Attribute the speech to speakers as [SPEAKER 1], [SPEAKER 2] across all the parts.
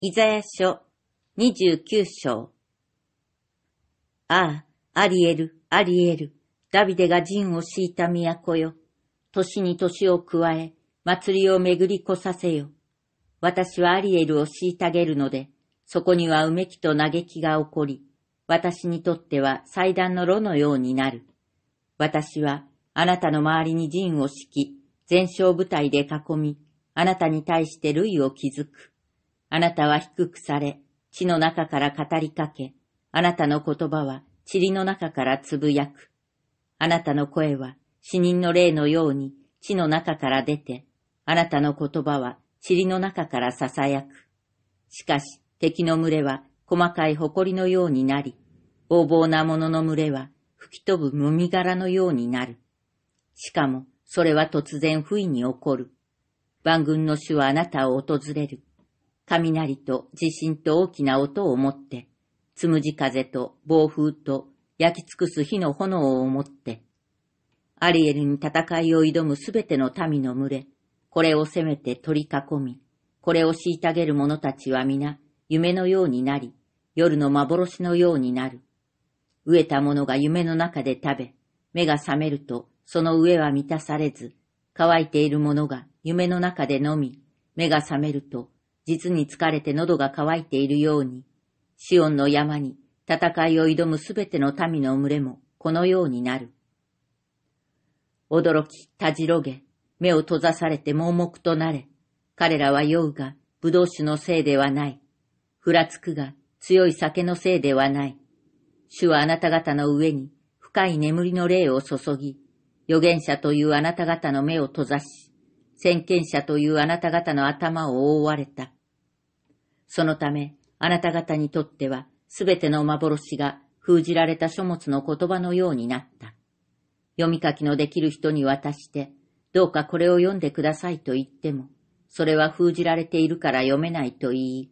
[SPEAKER 1] イザヤ書十九章。ああ、アリエル、アリエル、ダビデが陣を敷いた都よ。年に年を加え、祭りを巡りこさせよ。私はアリエルを敷いたげるので、そこにはうめきと嘆きが起こり、私にとっては祭壇の炉のようになる。私はあなたの周りに陣を敷き、全勝部隊で囲み、あなたに対して類を築く。あなたは低くされ、地の中から語りかけ、あなたの言葉は塵の中からつぶやく。あなたの声は死人の霊のように地の中から出て、あなたの言葉は塵の中から囁く。しかし敵の群れは細かい埃のようになり、横暴な者の群れは吹き飛ぶもみ殻のようになる。しかもそれは突然不意に起こる。万軍の主はあなたを訪れる。雷と地震と大きな音をもって、つむじ風と暴風と焼き尽くす火の炎をもって、アリエルに戦いを挑むすべての民の群れ、これを攻めて取り囲み、これを虐げる者たちは皆、夢のようになり、夜の幻のようになる。飢えた者が夢の中で食べ、目が覚めると、その上は満たされず、乾いている者が夢の中で飲み、目が覚めると、実に疲れて喉が渇いているように、シオンの山に戦いを挑むすべての民の群れもこのようになる。驚き、たじろげ、目を閉ざされて盲目となれ、彼らは酔うが、葡萄酒のせいではない。ふらつくが、強い酒のせいではない。主はあなた方の上に深い眠りの霊を注ぎ、預言者というあなた方の目を閉ざし、先見者というあなた方の頭を覆われた。そのため、あなた方にとっては、すべての幻が封じられた書物の言葉のようになった。読み書きのできる人に渡して、どうかこれを読んでくださいと言っても、それは封じられているから読めないと言い、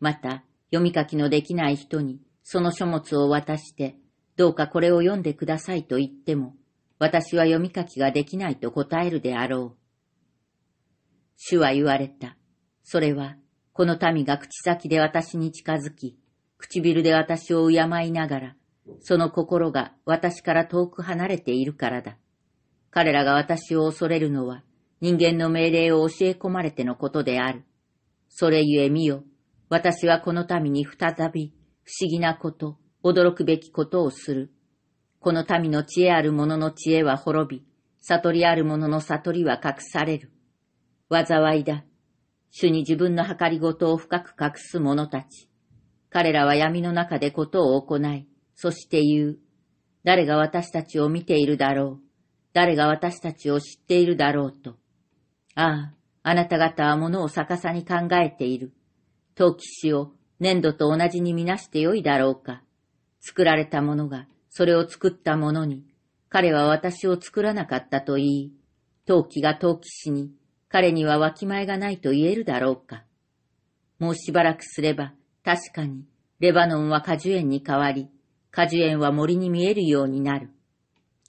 [SPEAKER 1] また読み書きのできない人にその書物を渡して、どうかこれを読んでくださいと言っても、私は読み書きができないと答えるであろう。主は言われた。それはこの民が口先で私に近づき、唇で私を敬いながら、その心が私から遠く離れているからだ。彼らが私を恐れるのは、人間の命令を教え込まれてのことである。それゆえ見よ、私はこの民に再び、不思議なこと、驚くべきことをする。この民の知恵ある者の知恵は滅び、悟りある者の悟りは隠される。災いだ。主に自分の計りごとを深く隠す者たち。彼らは闇の中でことを行い、そして言う。誰が私たちを見ているだろう。誰が私たちを知っているだろうと。ああ、あなた方は物を逆さに考えている。陶器師を粘土と同じにみなしてよいだろうか。作られたものが、それを作ったものに、彼は私を作らなかったと言い、陶器が陶器師に、彼にはわきまえがないと言えるだろうか。もうしばらくすれば、確かに、レバノンは果樹園に変わり、果樹園は森に見えるようになる。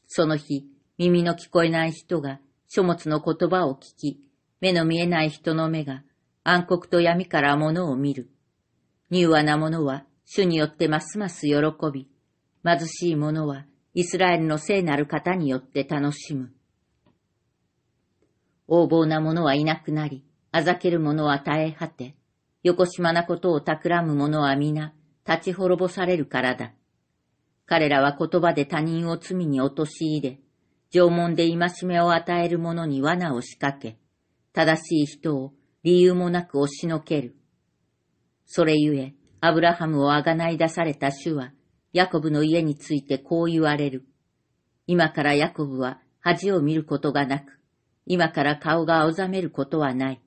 [SPEAKER 1] その日、耳の聞こえない人が書物の言葉を聞き、目の見えない人の目が暗黒と闇から物を見る。柔和な者は主によってますます喜び、貧しい者はイスラエルの聖なる方によって楽しむ。横暴な者はいなくなり、あざける者は耐え果て、横島なことを企む者は皆、立ち滅ぼされるからだ。彼らは言葉で他人を罪に陥れ、縄文で戒めを与える者に罠を仕掛け、正しい人を理由もなく押しのける。それゆえ、アブラハムをあがない出された主は、ヤコブの家についてこう言われる。今からヤコブは恥を見ることがなく、今から顔が青ざめることはない。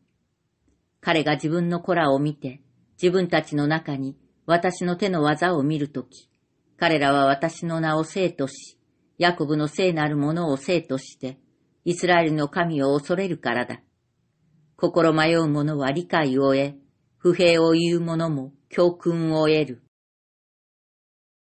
[SPEAKER 1] 彼が自分の子らを見て、自分たちの中に私の手の技を見るとき、彼らは私の名を生とし、ヤコブの聖なるものを生として、イスラエルの神を恐れるからだ。心迷う者は理解を得、不平を言う者も教訓を得る。